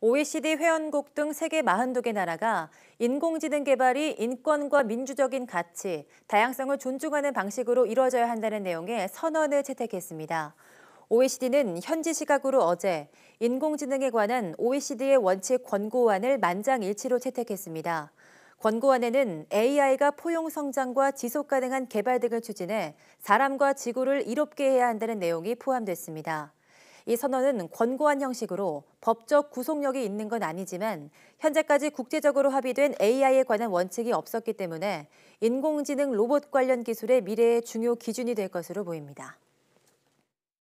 OECD 회원국 등 세계 42개 나라가 인공지능 개발이 인권과 민주적인 가치, 다양성을 존중하는 방식으로 이루어져야 한다는 내용의 선언을 채택했습니다. OECD는 현지 시각으로 어제 인공지능에 관한 OECD의 원칙 권고안을 만장일치로 채택했습니다. 권고안에는 AI가 포용 성장과 지속 가능한 개발 등을 추진해 사람과 지구를 이롭게 해야 한다는 내용이 포함됐습니다. 이 선언은 권고안 형식으로 법적 구속력이 있는 건 아니지만 현재까지 국제적으로 합의된 AI에 관한 원칙이 없었기 때문에 인공지능 로봇 관련 기술의 미래의 중요 기준이 될 것으로 보입니다.